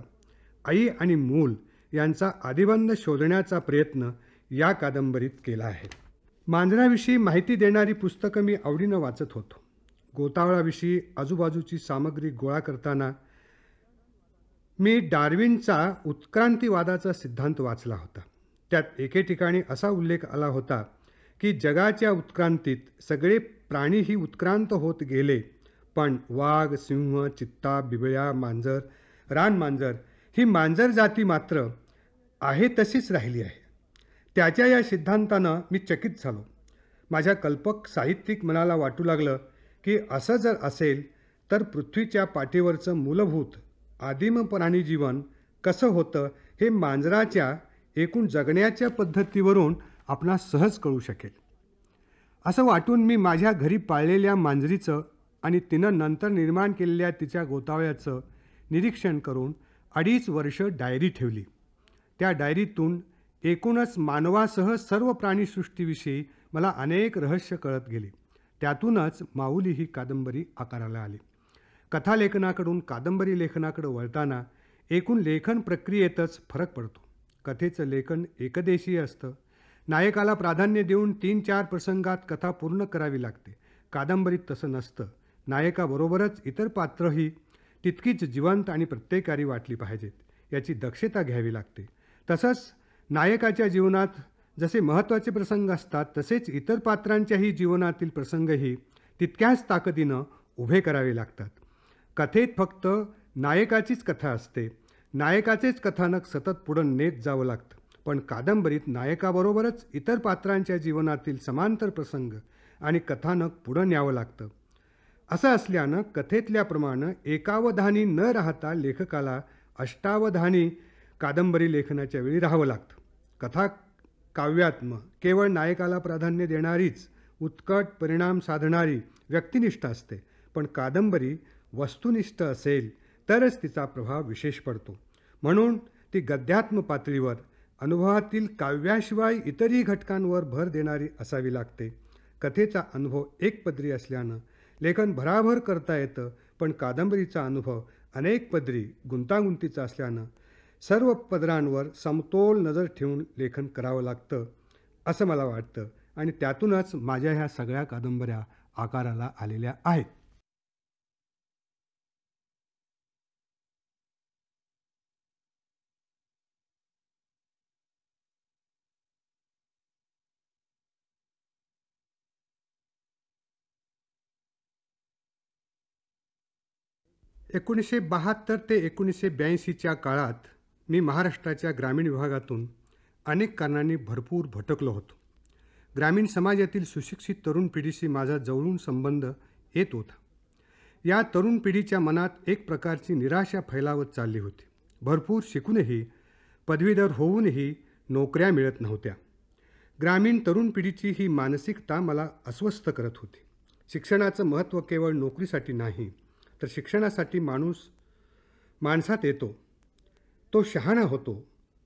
आई आणि मूल यांचा आदिबंध शोधण्याचा प्रयत्न या कादंबरीत केला आहे मांजराविषयी माहिती देणारी पुस्तकं मी आवडीनं वाचत होतो गोतावळाविषयी आजूबाजूची सामग्री गोळा करताना मी डार्विनचा उत्क्रांतीवादाचा सिद्धांत वाचला होता त्यात एके ठिकाणी असा उल्लेख आला होता की जगाच्या उत्क्रांतीत सगळे प्राणीही उत्क्रांत होत गेले पण वाघ सिंह चित्ता बिबळ्या मांजर रान मांजर ही मांजर जाती मात्र आहे तशीच राहिली आहे त्याच्या या सिद्धांतानं मी चकित झालो माझ्या कल्पक साहित्यिक मनाला वाटू लागलं की असं जर असेल तर पृथ्वीच्या पाठीवरचं मूलभूत आदिम प्राणी जीवन कसं होतं हे मांजराच्या एकूण जगण्याच्या पद्धतीवरून आपणा सहज कळू शकेल असं वाटून मी माझ्या घरी पाळलेल्या मांजरीचं आणि तिनं नंतर निर्माण केलेल्या तिच्या गोतावळ्याचं निरीक्षण करून अडीच वर्ष डायरी ठेवली त्या डायरीतून एकूणच मानवासह सर्व प्राणीसृष्टीविषयी मला अनेक रहस्य कळत गेले त्यातूनच माऊली ही कादंबरी आकाराला आली कथालेखनाकडून कादंबरी लेखनाकडे वळताना एकूण लेखन प्रक्रियेतच फरक पडतो कथेचं लेखन एकदेशीय असतं नायकाला प्राधान्य देऊन तीन चार प्रसंगात कथा पूर्ण करावी लागते कादंबरीत तसं नसतं नायकाबरोबरच इतर पात्रही तितकीच जिवंत आणि प्रत्ययकारी वाटली पाहिजेत याची दक्षता घ्यावी लागते तसंच नायकाच्या जीवनात जसे महत्त्वाचे प्रसंग असतात तसेच इतर पात्रांच्याही जीवनातील प्रसंगही तितक्याच ताकदीनं उभे करावे लागतात कथेत फक्त नायकाचीच कथा असते नायकाचेच कथानक सतत पुढं नेत जावं लागतं पण कादंबरीत नायकाबरोबरच इतर पात्रांच्या जीवनातील समांतर प्रसंग आणि कथानक पुढं न्यावं लागतं असं असल्यानं कथेतल्याप्रमाणे एकावधानी न राहता लेखकाला अष्टावधानी कादंबरी लेखनाच्या वेळी राहावं लागतं कथा काव्यात्म केवळ नायकाला प्राधान्य देणारीच उत्कट परिणाम साधणारी व्यक्तिनिष्ठ असते पण कादंबरी वस्तुनिष्ठ असेल तरच तिचा प्रभाव विशेष पडतो म्हणून ती गद्यात्म पातळीवर अनुभवातील काव्याशिवाय इतरही घटकांवर भर देणारी असावी लागते कथेचा अनुभव एकपदरी असल्यानं लेखन भराभर करता येतं पण कादंबरीचा अनुभव अनेक पदरी गुंतागुंतीचा असल्यानं सर्व पदरांवर समतोल नजर ठेवून लेखन करावं लागतं असं मला वाटतं आणि त्यातूनच माझ्या ह्या सगळ्या कादंबऱ्या आकाराला आलेल्या आहेत एकोणीसशे बहात्तर ते एकोणीसशे ब्याऐंशीच्या काळात मी महाराष्ट्राच्या ग्रामीण विभागातून अनेक कारणांनी भरपूर भटकलो होतो ग्रामीण समाजातील सुशिक्षित तरुण पिढीशी माझा जवळून संबंध येत होता या तरुण पिढीच्या मनात एक प्रकारची निराशा फैलावत चालली होती भरपूर शिकूनही पदवीधर होऊनही नोकऱ्या मिळत नव्हत्या ग्रामीण तरुण पिढीची ही मानसिकता मला अस्वस्थ करत होती शिक्षणाचं महत्त्व केवळ नोकरीसाठी नाही तर शिक्षणासाठी माणूस माणसात येतो तो शहाणा होतो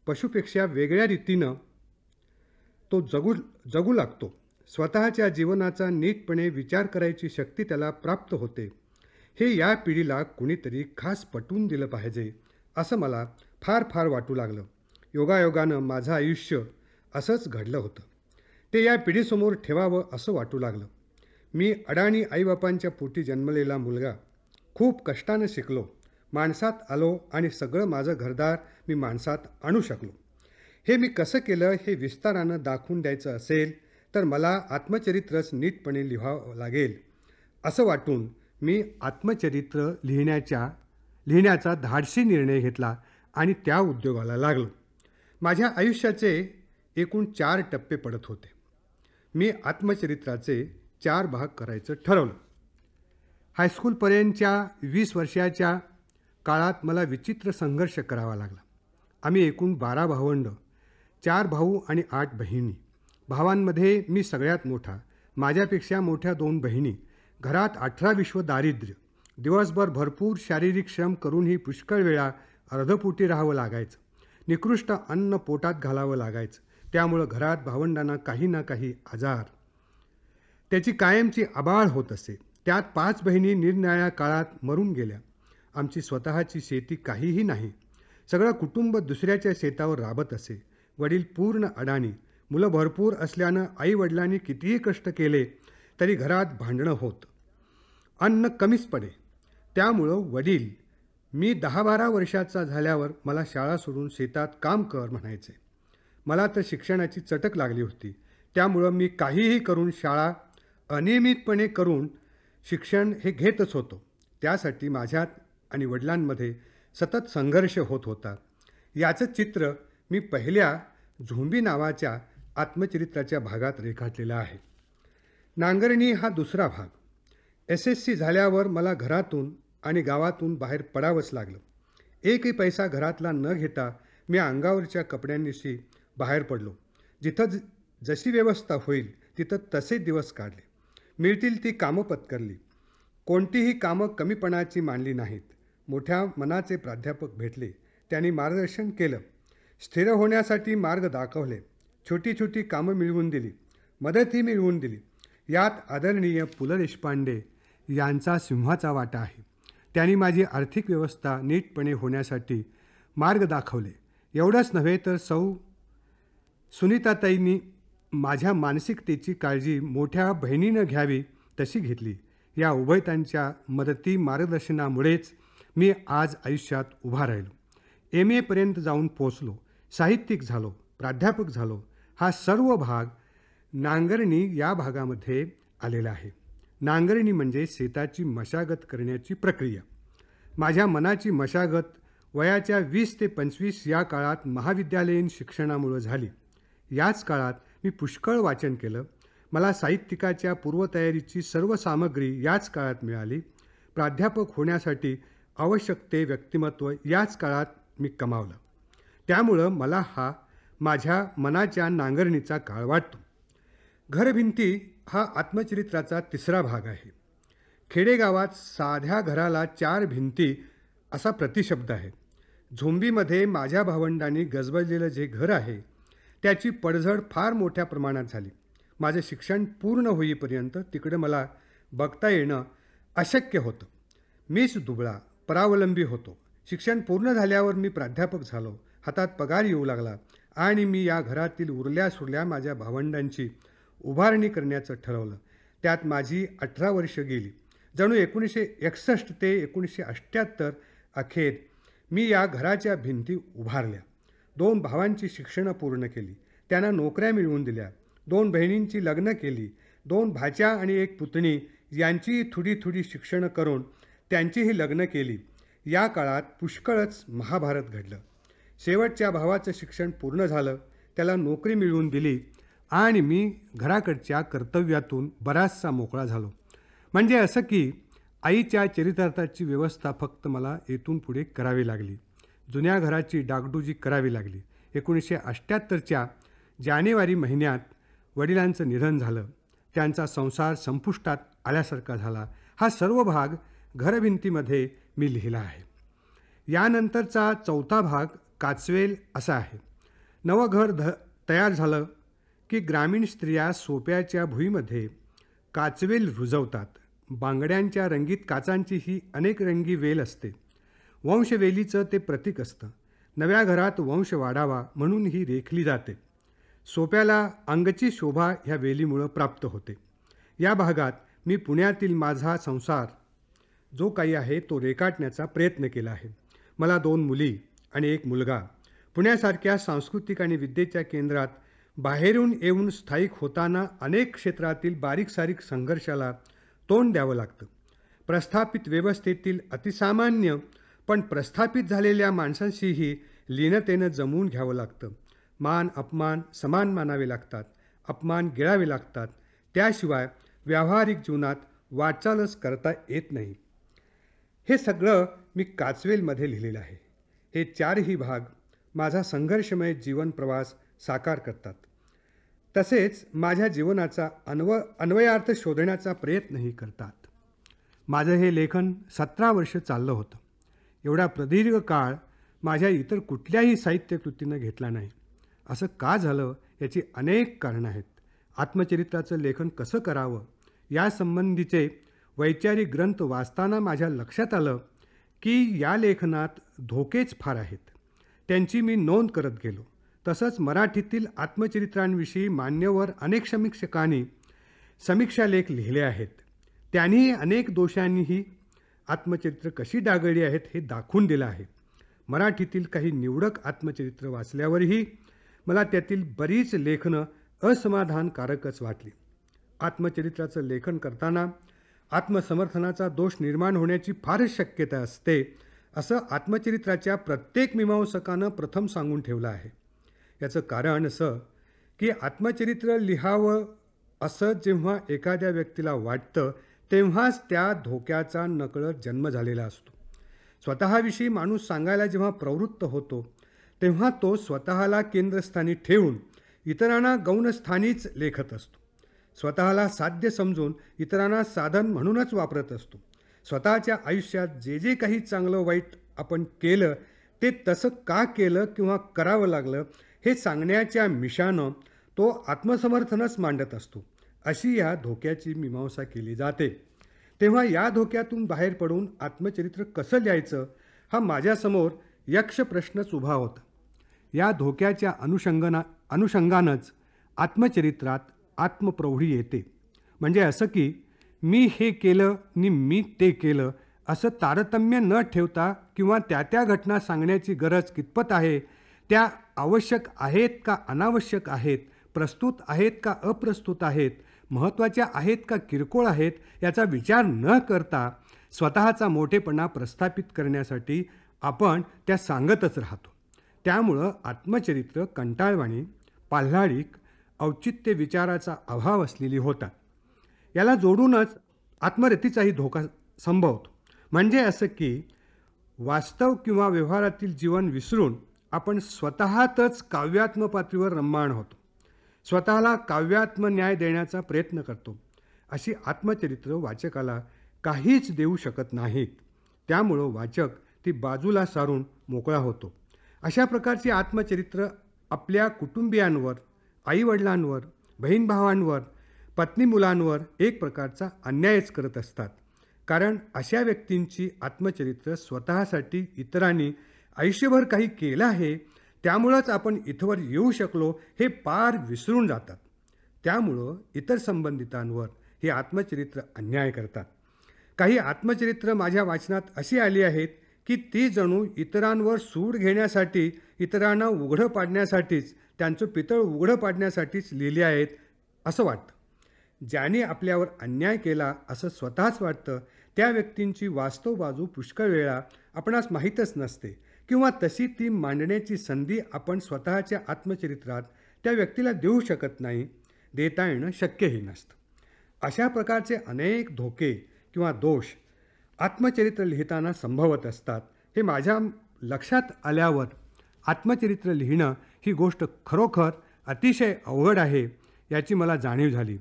पशुपेक्षा वेगळ्या रीतीनं तो जगू जगू लागतो स्वतःच्या जीवनाचा नीटपणे विचार करायची शक्ती त्याला प्राप्त होते हे या पिढीला कुणीतरी खास पटवून दिलं पाहिजे असं मला फार फार वाटू लागलं योगायोगानं माझं आयुष्य असंच घडलं होतं ते या पिढीसमोर ठेवावं असं वाटू लागलं मी अडाणी आईबापांच्या पोटी जन्मलेला मुलगा खूप कष्टानं शिकलो माणसात आलो आणि सगळं माझं घरदार मी माणसात आणू शकलो हे मी कसं केलं हे विस्तारानं दाखवून द्यायचं असेल तर मला आत्मचरित्रच नीटपणे लिहावं लागेल असं वाटून मी आत्मचरित्र लिहिण्याच्या लिहिण्याचा धाडसी निर्णय घेतला आणि त्या उद्योगाला लागलो माझ्या आयुष्याचे एकूण चार टप्पे पडत होते मी आत्मचरित्राचे चार भाग करायचं ठरवलं हायस्कूलपर्यंतच्या वीस वर्षाच्या काळात मला विचित्र संघर्ष करावा लागला आम्ही एकूण बारा भावंड चार भाऊ आणि आठ बहिणी भावांमध्ये मी सगळ्यात मोठा माझ्यापेक्षा मोठ्या दोन बहिणी घरात अठरा विश्व दारिद्र्य दिवसभर भरपूर शारीरिक श्रम करूनही पुष्कळ वेळा अर्धपोटी राहावं लागायचं निकृष्ट अन्न पोटात घालावं लागायचं त्यामुळं घरात भावंडांना काही ना काही आजार त्याची कायमची आबाळ होत असे त्यात पाच बहिणी निरनिराळ्या काळात मरून गेल्या आमची स्वतःची शेती काहीही नाही सगळं कुटुंब दुसऱ्याच्या शेतावर राबत असे वडील पूर्ण अडाणी मुलं भरपूर असल्यानं आई वडिलांनी कितीही कष्ट केले तरी घरात भांडणं होत अन्न कमीच पडे त्यामुळं वडील मी दहा बारा वर्षाचा झाल्यावर मला शाळा सोडून शेतात काम कर म्हणायचे मला तर शिक्षणाची चटक लागली होती त्यामुळं मी काहीही करून शाळा अनियमितपणे करून शिक्षण हे घेतच होतो त्यासाठी माझ्यात आणि वडिलांमध्ये सतत संघर्ष होत होता याचं चित्र मी पहिल्या झोंबी नावाच्या आत्मचरित्राच्या भागात रेखाटलेलं आहे नांगरणी हा दुसरा भाग एस एस सी झाल्यावर मला घरातून आणि गावातून बाहेर पडावंच लागलं एकही पैसा घरातला न घेता मी अंगावरच्या कपड्यांनीशी बाहेर पडलो जिथं जशी व्यवस्था होईल तिथं तसे दिवस काढले मिळतील ती कामं पत्करली कोणतीही कामं कमीपणाची मानली नाहीत मोठ्या मनाचे प्राध्यापक भेटले त्यांनी मार्गदर्शन केलं स्थिर होण्यासाठी मार्ग दाखवले छोटी छोटी कामं मिळवून दिली मदतही मिळवून दिली यात आदरणीय पु ल देशपांडे यांचा सिंहाचा वाटा आहे त्यांनी माझी आर्थिक व्यवस्था नीटपणे होण्यासाठी मार्ग दाखवले एवढंच नव्हे तर सौ सुनीताताईंनी माझ्या मानसिकतेची काळजी मोठ्या बहिणीनं घ्यावी तशी घेतली या उभयतांच्या मदती मार्गदर्शनामुळेच मी आज आयुष्यात उभा राहिलो एम एपर्यंत जाऊन पोचलो साहित्यिक झालो प्राध्यापक झालो हा सर्व भाग नांगरणी या भागामध्ये आलेला आहे नांगरणी म्हणजे शेताची मशागत करण्याची प्रक्रिया माझ्या मनाची मशागत वयाच्या वीस ते पंचवीस या काळात महाविद्यालयीन शिक्षणामुळं झाली याच काळात मी पुष्कळ वाचन केलं मला साहित्यिकाच्या पूर्वतयारीची सर्व सामग्री याच काळात मिळाली प्राध्यापक होण्यासाठी आवश्यक ते व्यक्तिमत्व याच काळात मी कमावलं त्यामुळं मला हा माझ्या मनाच्या नांगरणीचा काळ वाटतो घरभिंती हा आत्मचरित्राचा तिसरा भाग आहे खेडेगावात साध्या घराला चार भिंती असा प्रतिशब्द आहे झोंबीमध्ये माझ्या भावंडांनी गजबजलेलं जे घर आहे त्याची पडझड फार मोठ्या प्रमाणात झाली माझे शिक्षण पूर्ण होईपर्यंत तिकडे मला बघता येणं अशक्य होतं मीच दुबळा परावलंबी होतो शिक्षण पूर्ण झाल्यावर मी प्राध्यापक झालो हातात पगार येऊ लागला आणि मी या घरातील उरल्या सुरल्या माझ्या भावंडांची उभारणी करण्याचं ठरवलं त्यात माझी अठरा वर्ष गेली जणू एकोणीसशे एकसष्ट ते एकोणीसशे अठ्ठ्याहत्तर अखेर मी या घराच्या भिंती उभारल्या दोन भावांची शिक्षणं पूर्ण केली त्यांना नोकऱ्या मिळवून दिल्या दोन बहिणींची लग्न केली दोन भाच्या आणि एक पुतणी यांचीही थोडी थोडी शिक्षणं करून त्यांचीही लग्न केली या काळात पुष्कळच महाभारत घडलं शेवटच्या भावाचं शिक्षण पूर्ण झालं त्याला नोकरी मिळवून दिली आणि मी घराकडच्या कर्तव्यातून बराचसा मोकळा झालो म्हणजे असं की आईच्या चरितार्थाची व्यवस्था फक्त मला येथून पुढे करावी लागली जुन्या घराची डागडुजी करावी लागली एकोणीसशे अठ्ठ्याहत्तरच्या जानेवारी महिन्यात वडिलांचं निधन झालं त्यांचा संसार संपुष्टात आल्यासारखा झाला हा सर्व भाग घरभिंतीमध्ये मी लिहिला आहे यानंतरचा चौथा भाग काचवेल असा आहे नवं घर ध तयार झालं की ग्रामीण स्त्रिया सोप्याच्या भुईमध्ये काचवेल रुजवतात बांगड्यांच्या रंगीत काचांची ही अनेक रंगी वेल असते वंशवेलीचं ते प्रतीक असतं नव्या घरात वंश वाढावा म्हणून ही रेखली जाते सोप्याला अंगची शोभा ह्या वेलीमुळं प्राप्त होते या भागात मी पुण्यातील माझा संसार जो काही आहे तो रेखाटण्याचा प्रयत्न केला आहे मला दोन मुली आणि एक मुलगा पुण्यासारख्या सांस्कृतिक आणि विद्येच्या केंद्रात बाहेरून येऊन स्थायिक होताना अनेक क्षेत्रातील बारीकसारीक संघर्षाला तोंड द्यावं लागतं प्रस्थापित व्यवस्थेतील अतिसामान्य पण प्रस्थापित झालेल्या माणसांशीही लीनतेनं जमवून घ्यावं लागतं मान अपमान समान मानावे लागतात अपमान गिळावे लागतात त्याशिवाय व्यावहारिक जीवनात वाटचालच करता येत नाही हे सगळं मी काचवेलमध्ये लिहिलेलं आहे हे चारही भाग माझा संघर्षमय जीवन प्रवास साकार करतात तसेच माझ्या जीवनाचा अन्व अन्वयार्थ शोधण्याचा प्रयत्नही करतात माझं हे लेखन सतरा वर्ष चाललं होतं एवढा प्रदीर्घ काळ माझ्या इतर कुठल्याही साहित्यकृतीनं घेतला नाही असं का झालं याची अनेक कारणं आहेत आत्मचरित्राचं लेखन कसं करावं यासंबंधीचे वैचारिक ग्रंथ वाचताना माझ्या लक्षात आलं की या लेखनात धोकेच फार आहेत त्यांची मी नोंद करत गेलो तसंच मराठीतील आत्मचरित्रांविषयी मान्यवर अनेक समीक्षकांनी समीक्षालेख लिहिले आहेत त्यांनीही अनेक दोषांनीही आत्मचरित्र कशी डागळली आहेत हे दाखवून दिलं आहे मराठीतील काही निवडक आत्मचरित्र वाचल्यावरही मला त्यातील बरीच लेखनं असमाधानकारकच वाटली आत्मचरित्राचं लेखन करताना आत्मसमर्थनाचा दोष निर्माण होण्याची फारच शक्यता असते असं आत्मचरित्राच्या प्रत्येक मीमांसकानं प्रथम सांगून ठेवलं आहे याचं कारण असं की आत्मचरित्र लिहावं असं जेव्हा एखाद्या व्यक्तीला वाटतं तेव्हाच त्या धोक्याचा नकळत जन्म झालेला असतो स्वतःविषयी माणूस सांगायला जेव्हा प्रवृत्त होतो तेव्हा तो स्वतःला केंद्रस्थानी ठेवून इतरांना गौणस्थानीच लेखत असतो स्वतःला साध्य समजून इतरांना साधन म्हणूनच वापरत असतो स्वतःच्या आयुष्यात जे जे काही चांगलं वाईट आपण केलं ते तसं का केलं किंवा करावं लागलं हे सांगण्याच्या मिशानं तो आत्मसमर्थनच मांडत असतो अशी या धोक्याची मीमांसा केली जाते तेव्हा या धोक्यातून बाहेर पडून आत्मचरित्र कसं लिहायचं हा माझ्यासमोर यक्ष प्रश्नच उभा होता या धोक्याच्या अनुषंगना अनुषंगानंच आत्मचरित्रात आत्मप्रौढी येते म्हणजे असं की मी हे केलं नि मी ते केलं असं तारतम्य न ठेवता किंवा त्या त्या घटना सांगण्याची गरज कितपत आहे त्या आवश्यक आहेत का अनावश्यक आहेत प्रस्तुत आहेत का अप्रस्तुत आहेत महत्त्वाच्या आहेत का किरकोळ आहेत याचा विचार न करता स्वतःचा मोठेपणा प्रस्थापित करण्यासाठी आपण त्या सांगतच राहतो त्यामुळं आत्मचरित्र कंटाळवाणी पाल्हाळीक औचित्य विचाराचा अभाव असलेली होता याला जोडूनच आत्मरतीचाही धोका संभवतो म्हणजे असं की वास्तव किंवा व्यवहारातील जीवन विसरून आपण स्वतःतच काव्यात्म पातळीवर रममाण होतो स्वतःला न्याय देण्याचा प्रयत्न करतो अशी आत्मचरित्र वाचकाला काहीच देऊ शकत नाहीत त्यामुळं वाचक ती बाजूला सारून मोकळा होतो अशा प्रकारची आत्मचरित्र आपल्या कुटुंबियांवर आईवडिलांवर बहीण भावांवर पत्नी मुलांवर एक प्रकारचा अन्यायच करत असतात कारण अशा व्यक्तींची आत्मचरित्र स्वतःसाठी इतरांनी आयुष्यभर काही केलं आहे त्यामुळंच आपण इथवर येऊ शकलो हे पार विसरून जातात त्यामुळं इतर संबंधितांवर हे आत्मचरित्र अन्याय करतात काही आत्मचरित्र माझ्या वाचनात अशी आली आहेत की ती जणू इतरांवर सूड घेण्यासाठी इतरांना उघडं पाडण्यासाठीच त्यांचं पितळ उघडं पाडण्यासाठीच लिहिली आहेत असं वाटतं ज्याने आपल्यावर अन्याय केला असं स्वतःच वाटतं त्या व्यक्तींची वास्तव बाजू पुष्कळ वेळा आपणास माहीतच नसते किंवा तशी ती मांडण्याची संधी आपण स्वतःच्या आत्मचरित्रात त्या व्यक्तीला देऊ शकत नाही देता येणं शक्यही नसतं अशा प्रकारचे अनेक धोके किंवा दोष आत्मचरित्र लिहिताना संभवत असतात हे माझ्या लक्षात आल्यावर आत्मचरित्र लिहिणं ही गोष्ट खरोखर अतिशय अवघड आहे याची मला जाणीव झाली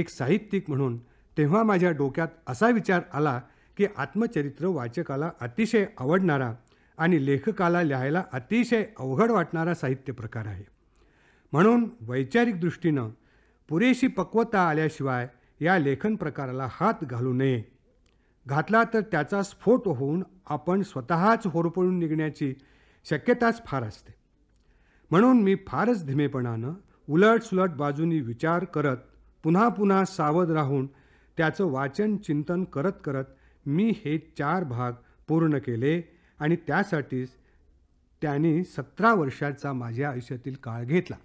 एक साहित्यिक म्हणून तेव्हा माझ्या डोक्यात असा विचार आला की आत्मचरित्र वाचकाला अतिशय आवडणारा आणि लेखकाला लिहायला अतिशय अवघड वाटणारा साहित्य प्रकार आहे म्हणून वैचारिक दृष्टीनं पुरेशी पक्वता आल्याशिवाय या लेखन प्रकाराला हात घालू नये घातला तर त्याचा स्फोट होऊन आपण स्वतःच होरपळून निघण्याची शक्यताच फार असते म्हणून मी फारच धीमेपणानं उलटसुलट बाजूनी विचार करत पुन्हा पुन्हा सावध राहून त्याचं वाचन चिंतन करत करत मी हे चार भाग पूर्ण केले आणि त्यासाठीच त्याने सतरा वर्षाचा माझ्या आयुष्यातील काळ घेतला